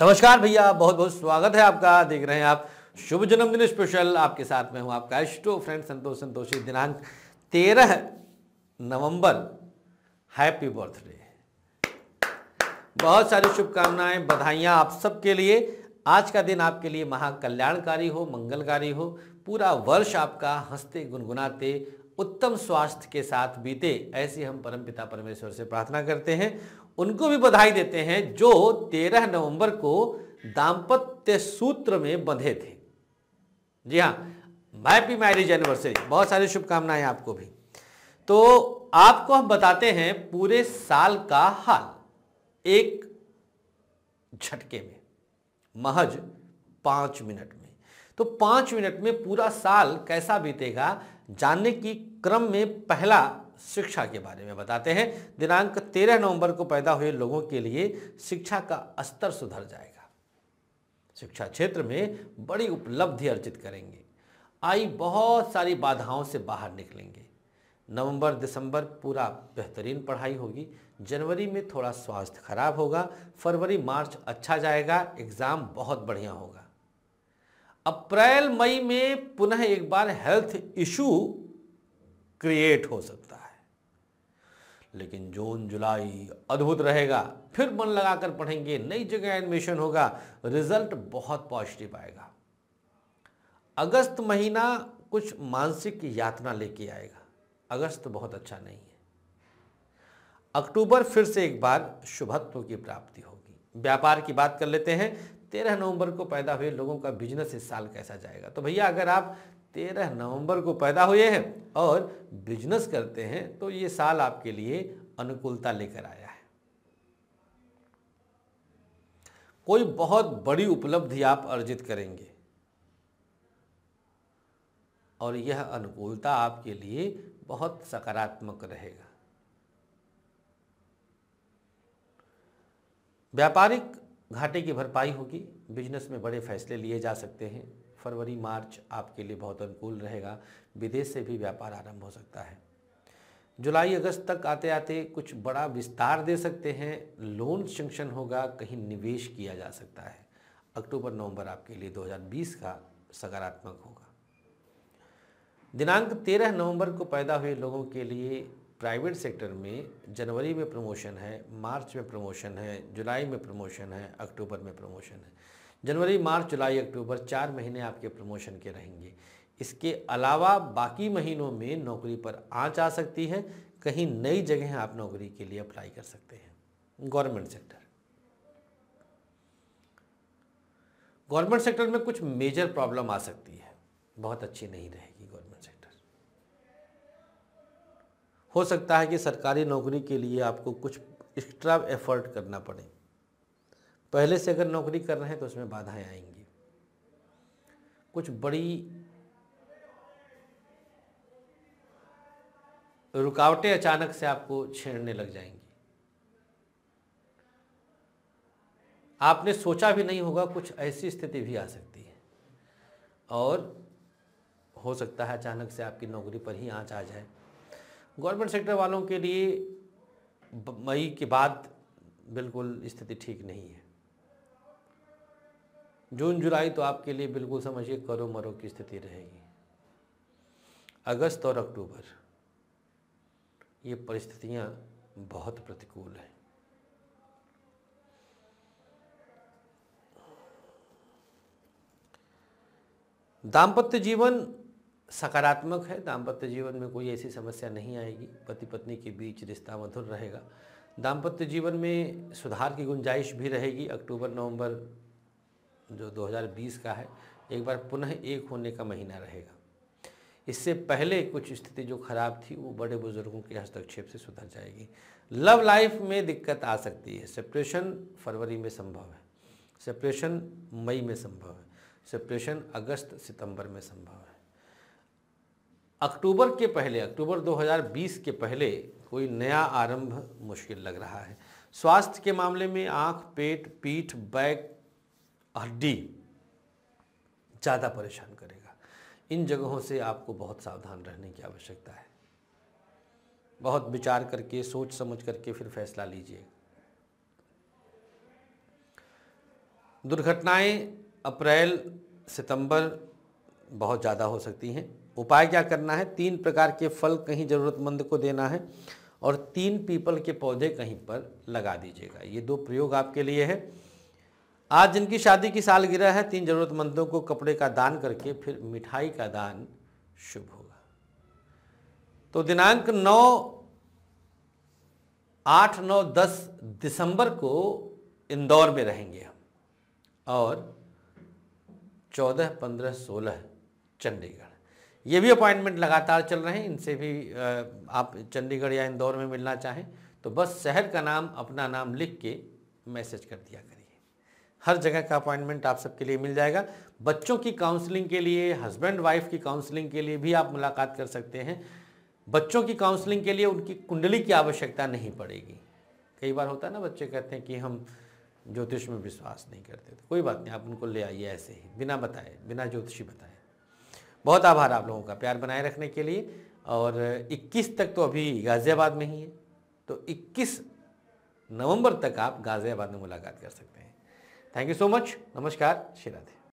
नमस्कार भैया बहुत बहुत स्वागत है आपका देख रहे हैं आप शुभ जन्मदिन स्पेशल आपके साथ में हूं आपका इष्टो फ्रेंड संतोष संतोषी दिनांक तेरह नवंबर हैप्पी बर्थडे बहुत सारी शुभकामनाएं बधाइयां आप सबके लिए आज का दिन आपके लिए महाकल्याणकारी हो मंगलकारी हो पूरा वर्ष आपका हंसते गुनगुनाते उत्तम स्वास्थ्य के साथ बीते ऐसी हम परमपिता परमेश्वर से प्रार्थना करते हैं उनको भी बधाई देते हैं जो 13 नवंबर को दाम्पत्य सूत्र में बंधे थे जी हाँ हैप्पी मैरिज एनिवर्सरी बहुत सारी शुभकामनाएं आपको भी तो आपको हम बताते हैं पूरे साल का हाल एक झटके में महज पांच मिनट में तो पांच मिनट में पूरा साल कैसा बीतेगा जानने की क्रम में पहला शिक्षा के बारे में बताते हैं दिनांक 13 नवंबर को पैदा हुए लोगों के लिए शिक्षा का स्तर सुधर जाएगा शिक्षा क्षेत्र में बड़ी उपलब्धि अर्जित करेंगे आई बहुत सारी बाधाओं से बाहर निकलेंगे नवंबर दिसंबर पूरा बेहतरीन पढ़ाई होगी जनवरी में थोड़ा स्वास्थ्य खराब होगा फरवरी मार्च अच्छा जाएगा एग्ज़ाम बहुत बढ़िया होगा अप्रैल मई में पुनः एक बार हेल्थ इशू क्रिएट हो सकता है लेकिन जून जुलाई अद्भुत रहेगा फिर मन लगाकर पढ़ेंगे नई जगह एडमिशन होगा रिजल्ट बहुत पॉजिटिव आएगा अगस्त महीना कुछ मानसिक यातना लेके आएगा अगस्त बहुत अच्छा नहीं है अक्टूबर फिर से एक बार शुभत्व की प्राप्ति होगी व्यापार की बात कर लेते हैं तेरह नवंबर को पैदा हुए लोगों का बिजनेस इस साल कैसा जाएगा तो भैया अगर आप तेरह नवंबर को पैदा हुए हैं और बिजनेस करते हैं तो ये साल आपके लिए अनुकूलता लेकर आया है कोई बहुत बड़ी उपलब्धि आप अर्जित करेंगे और यह अनुकूलता आपके लिए बहुत सकारात्मक रहेगा व्यापारिक घाटे की भरपाई होगी बिजनेस में बड़े फैसले लिए जा सकते हैं फरवरी मार्च आपके लिए बहुत अनुकूल रहेगा विदेश से भी व्यापार आरंभ हो सकता है जुलाई अगस्त तक आते आते कुछ बड़ा विस्तार दे सकते हैं लोन सेंक्शन होगा कहीं निवेश किया जा सकता है अक्टूबर नवंबर आपके लिए 2020 का सकारात्मक होगा दिनांक 13 नवंबर को पैदा हुए लोगों के लिए प्राइवेट सेक्टर में जनवरी में प्रमोशन है मार्च में प्रमोशन है जुलाई में प्रमोशन है अक्टूबर में प्रमोशन है जनवरी मार्च जुलाई अक्टूबर चार महीने आपके प्रमोशन के रहेंगे इसके अलावा बाकी महीनों में नौकरी पर आँच आ सकती है कहीं नई जगह आप नौकरी के लिए अप्लाई कर सकते हैं गवर्नमेंट सेक्टर गवर्नमेंट सेक्टर में कुछ मेजर प्रॉब्लम आ सकती है बहुत अच्छी नहीं रहेगी हो सकता है कि सरकारी नौकरी के लिए आपको कुछ एक्स्ट्रा एफर्ट करना पड़े पहले से अगर नौकरी कर रहे हैं तो उसमें बाधाएं आएंगी कुछ बड़ी रुकावटें अचानक से आपको छेड़ने लग जाएंगी आपने सोचा भी नहीं होगा कुछ ऐसी स्थिति भी आ सकती है और हो सकता है अचानक से आपकी नौकरी पर ही आँच आ जाए गवर्नमेंट सेक्टर वालों के लिए मई के बाद बिल्कुल स्थिति ठीक नहीं है जून जुलाई तो आपके लिए बिल्कुल समझिए करो मरो की स्थिति रहेगी अगस्त और अक्टूबर ये परिस्थितियां बहुत प्रतिकूल हैं दाम्पत्य जीवन सकारात्मक है दाम्पत्य जीवन में कोई ऐसी समस्या नहीं आएगी पति पत्नी के बीच रिश्ता मधुर रहेगा दाम्पत्य जीवन में सुधार की गुंजाइश भी रहेगी अक्टूबर नवंबर जो 2020 का है एक बार पुनः एक होने का महीना रहेगा इससे पहले कुछ स्थिति जो खराब थी वो बड़े बुजुर्गों के हस्तक्षेप से सुधर जाएगी लव लाइफ में दिक्कत आ सकती है सेपरेशन फरवरी में संभव है सेपरेशन मई में संभव है सेपरेशन अगस्त सितंबर में संभव है अक्टूबर के पहले अक्टूबर 2020 के पहले कोई नया आरंभ मुश्किल लग रहा है स्वास्थ्य के मामले में आंख पेट पीठ बैक हड्डी ज़्यादा परेशान करेगा इन जगहों से आपको बहुत सावधान रहने की आवश्यकता है बहुत विचार करके सोच समझ करके फिर फैसला लीजिए दुर्घटनाएं अप्रैल सितंबर बहुत ज़्यादा हो सकती हैं उपाय क्या करना है तीन प्रकार के फल कहीं ज़रूरतमंद को देना है और तीन पीपल के पौधे कहीं पर लगा दीजिएगा ये दो प्रयोग आपके लिए है आज जिनकी शादी की सालगिरह है तीन ज़रूरतमंदों को कपड़े का दान करके फिर मिठाई का दान शुभ होगा तो दिनांक नौ आठ नौ दस दिसंबर को इंदौर में रहेंगे हम और चौदह पंद्रह सोलह चंडीगढ़ ये भी अपॉइंटमेंट लगातार चल रहे हैं इनसे भी आप चंडीगढ़ या इंदौर में मिलना चाहें तो बस शहर का नाम अपना नाम लिख के मैसेज कर दिया करिए हर जगह का अपॉइंटमेंट आप सबके लिए मिल जाएगा बच्चों की काउंसलिंग के लिए हस्बैंड वाइफ की काउंसलिंग के लिए भी आप मुलाकात कर सकते हैं बच्चों की काउंसलिंग के लिए उनकी कुंडली की आवश्यकता नहीं पड़ेगी कई बार होता है ना बच्चे कहते हैं कि हम ज्योतिष में विश्वास नहीं करते तो कोई बात नहीं आप उनको ले आइए ऐसे ही बिना बताए बिना ज्योतिषी बताए बहुत आभार आप लोगों का प्यार बनाए रखने के लिए और 21 तक तो अभी गाज़ियाबाद में ही है तो 21 नवंबर तक आप गाज़ियाबाद में मुलाकात कर सकते हैं थैंक यू सो मच नमस्कार श्री राधे